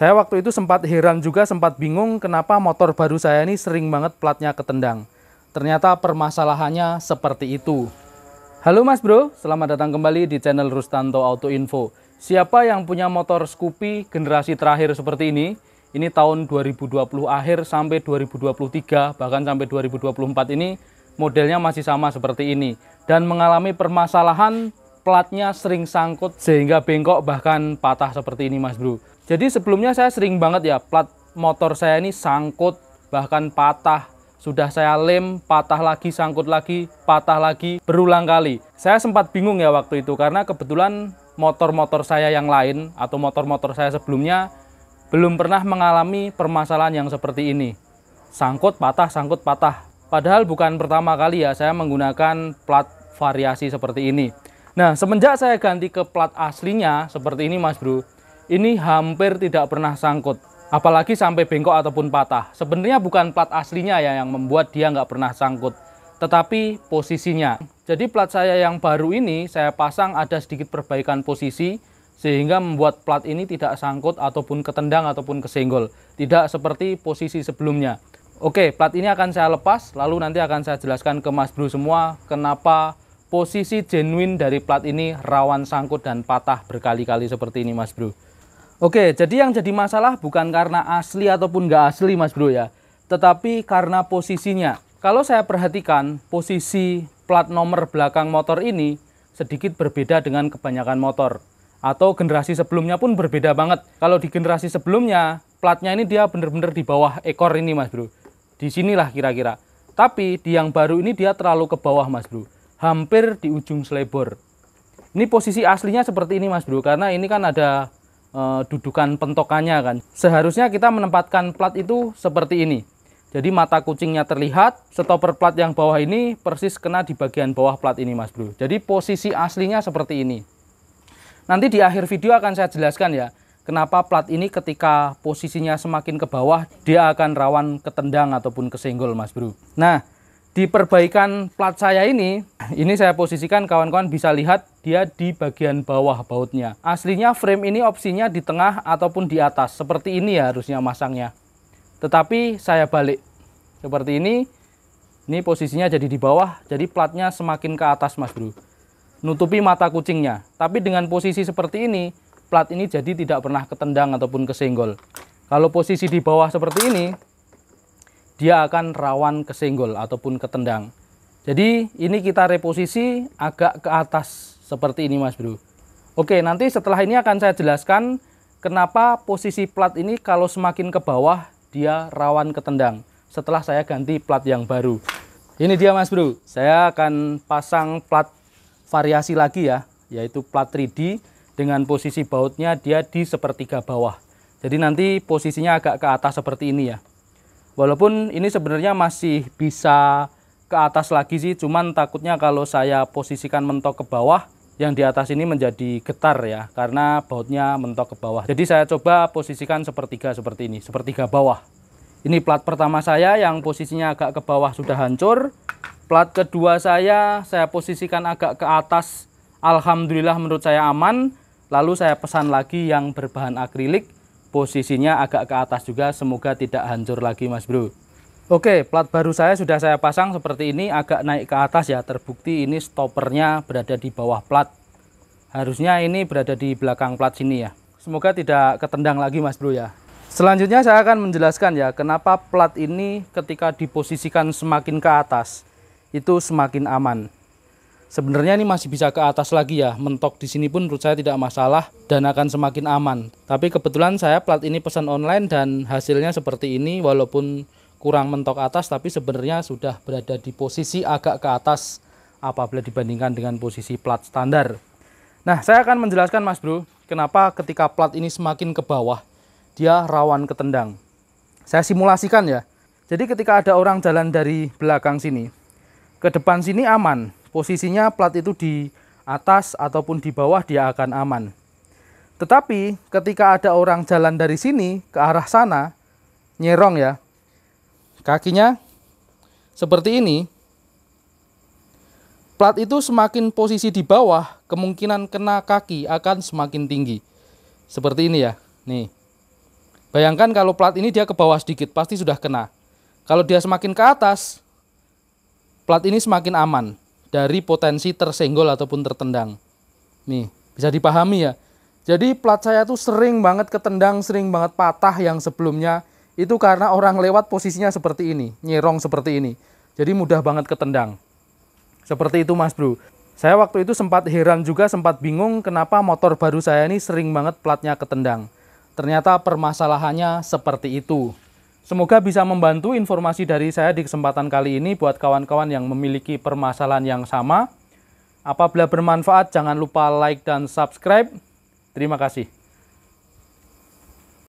Saya waktu itu sempat heran juga, sempat bingung kenapa motor baru saya ini sering banget platnya ketendang. Ternyata permasalahannya seperti itu. Halo Mas Bro, selamat datang kembali di channel Rustanto Auto Info. Siapa yang punya motor Scoopy generasi terakhir seperti ini? Ini tahun 2020 akhir sampai 2023 bahkan sampai 2024 ini modelnya masih sama seperti ini dan mengalami permasalahan platnya sering sangkut sehingga bengkok bahkan patah seperti ini Mas Bro. Jadi sebelumnya saya sering banget ya plat motor saya ini sangkut bahkan patah. Sudah saya lem, patah lagi, sangkut lagi, patah lagi, berulang kali. Saya sempat bingung ya waktu itu karena kebetulan motor-motor saya yang lain atau motor-motor saya sebelumnya belum pernah mengalami permasalahan yang seperti ini. Sangkut, patah, sangkut, patah. Padahal bukan pertama kali ya saya menggunakan plat variasi seperti ini. Nah, semenjak saya ganti ke plat aslinya seperti ini Mas Bro, ini hampir tidak pernah sangkut. Apalagi sampai bengkok ataupun patah. Sebenarnya bukan plat aslinya ya yang membuat dia nggak pernah sangkut. Tetapi posisinya. Jadi plat saya yang baru ini saya pasang ada sedikit perbaikan posisi. Sehingga membuat plat ini tidak sangkut ataupun ketendang ataupun kesenggol. Tidak seperti posisi sebelumnya. Oke, plat ini akan saya lepas. Lalu nanti akan saya jelaskan ke Mas Bro semua kenapa posisi genuine dari plat ini rawan sangkut dan patah berkali-kali seperti ini Mas Bro. Oke, jadi yang jadi masalah bukan karena asli ataupun nggak asli mas bro ya, tetapi karena posisinya. Kalau saya perhatikan, posisi plat nomor belakang motor ini sedikit berbeda dengan kebanyakan motor. Atau generasi sebelumnya pun berbeda banget. Kalau di generasi sebelumnya, platnya ini dia benar-benar di bawah ekor ini mas bro. Di sinilah kira-kira. Tapi di yang baru ini dia terlalu ke bawah mas bro. Hampir di ujung selebor. Ini posisi aslinya seperti ini mas bro, karena ini kan ada e, dudukan pentokannya kan. Seharusnya kita menempatkan plat itu seperti ini. Jadi mata kucingnya terlihat, stopper plat yang bawah ini persis kena di bagian bawah plat ini Mas Bro. Jadi posisi aslinya seperti ini. Nanti di akhir video akan saya jelaskan ya, kenapa plat ini ketika posisinya semakin ke bawah, dia akan rawan ketendang ataupun kesenggol Mas Bro. Nah, di perbaikan plat saya ini, ini saya posisikan kawan-kawan bisa lihat dia di bagian bawah bautnya. Aslinya frame ini opsinya di tengah ataupun di atas, seperti ini ya harusnya masangnya. Tetapi saya balik, seperti ini, ini posisinya jadi di bawah, jadi platnya semakin ke atas mas bro. Nutupi mata kucingnya, tapi dengan posisi seperti ini, plat ini jadi tidak pernah ketendang ataupun kesenggol. Kalau posisi di bawah seperti ini, dia akan rawan kesenggol ataupun ketendang. Jadi ini kita reposisi agak ke atas seperti ini mas bro. Oke nanti setelah ini akan saya jelaskan kenapa posisi plat ini kalau semakin ke bawah dia rawan ketendang setelah saya ganti plat yang baru. Ini dia mas bro, saya akan pasang plat variasi lagi ya, yaitu plat 3D dengan posisi bautnya dia di sepertiga bawah. Jadi nanti posisinya agak ke atas seperti ini ya. Walaupun ini sebenarnya masih bisa ke atas lagi sih, cuman takutnya kalau saya posisikan mentok ke bawah, yang di atas ini menjadi getar ya, karena bautnya mentok ke bawah. Jadi saya coba posisikan sepertiga seperti ini, sepertiga bawah. Ini plat pertama saya yang posisinya agak ke bawah sudah hancur. Plat kedua saya, saya posisikan agak ke atas. Alhamdulillah menurut saya aman. Lalu saya pesan lagi yang berbahan akrilik posisinya agak ke atas juga semoga tidak hancur lagi mas bro Oke plat baru saya sudah saya pasang seperti ini agak naik ke atas ya terbukti ini stoppernya berada di bawah plat harusnya ini berada di belakang plat sini ya semoga tidak ketendang lagi mas bro ya selanjutnya saya akan menjelaskan ya kenapa plat ini ketika diposisikan semakin ke atas itu semakin aman Sebenarnya ini masih bisa ke atas lagi ya, mentok di sini pun menurut saya tidak masalah dan akan semakin aman. Tapi kebetulan saya plat ini pesan online dan hasilnya seperti ini walaupun kurang mentok atas tapi sebenarnya sudah berada di posisi agak ke atas apabila dibandingkan dengan posisi plat standar. Nah, saya akan menjelaskan Mas Bro, kenapa ketika plat ini semakin ke bawah dia rawan ketendang. Saya simulasikan ya. Jadi ketika ada orang jalan dari belakang sini ke depan sini aman, posisinya plat itu di atas ataupun di bawah dia akan aman. Tetapi ketika ada orang jalan dari sini ke arah sana, nyerong ya, kakinya seperti ini, plat itu semakin posisi di bawah, kemungkinan kena kaki akan semakin tinggi. Seperti ini ya, nih. Bayangkan kalau plat ini dia ke bawah sedikit, pasti sudah kena. Kalau dia semakin ke atas, plat ini semakin aman dari potensi tersenggol ataupun tertendang. Nih, bisa dipahami ya. Jadi plat saya tuh sering banget ketendang, sering banget patah yang sebelumnya itu karena orang lewat posisinya seperti ini, nyerong seperti ini. Jadi mudah banget ketendang. Seperti itu Mas Bro. Saya waktu itu sempat heran juga, sempat bingung kenapa motor baru saya ini sering banget platnya ketendang. Ternyata permasalahannya seperti itu. Semoga bisa membantu informasi dari saya di kesempatan kali ini buat kawan-kawan yang memiliki permasalahan yang sama. Apabila bermanfaat, jangan lupa like dan subscribe. Terima kasih.